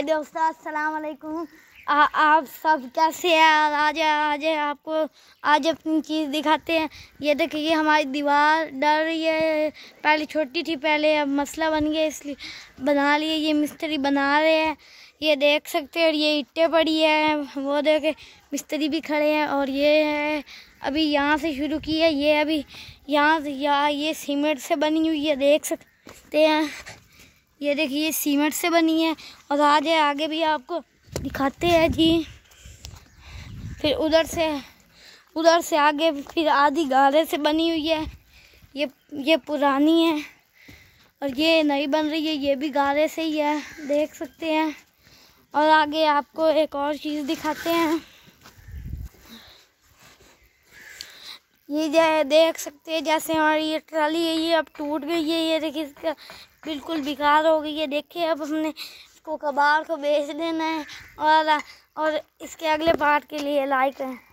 दोस्तों अस्सलाम वालेकुम आप सब कैसे हैं आज आज आपको आज अपनी चीज़ दिखाते हैं ये देखिए हमारी दीवार डर रही है पहले छोटी थी पहले अब मसला बन गया इसलिए बना लिए ये मिस्त्री बना रहे हैं ये देख सकते हैं और ये इट्टे पड़ी है वो देखे मिस्त्री भी खड़े हैं और ये है अभी यहाँ से शुरू की है ये अभी यहाँ से या ये सीमेंट से बनी हुई है देख सकते हैं ये देखिए सीमेंट से बनी है और आज है आगे भी आपको दिखाते हैं जी फिर उधर से उधर से आगे फिर आधी गारे से बनी हुई है ये ये पुरानी है और ये नई बन रही है ये भी गारे से ही है देख सकते हैं और आगे आपको एक और चीज़ दिखाते हैं ये देख सकते हैं जैसे हमारी ये ट्राली है ये अब टूट गई है ये देखिए इसका बिल्कुल बेकार हो गई है देखिए अब हमने इसको कबाड़ को बेच देना है और और इसके अगले पार्ट के लिए लाइक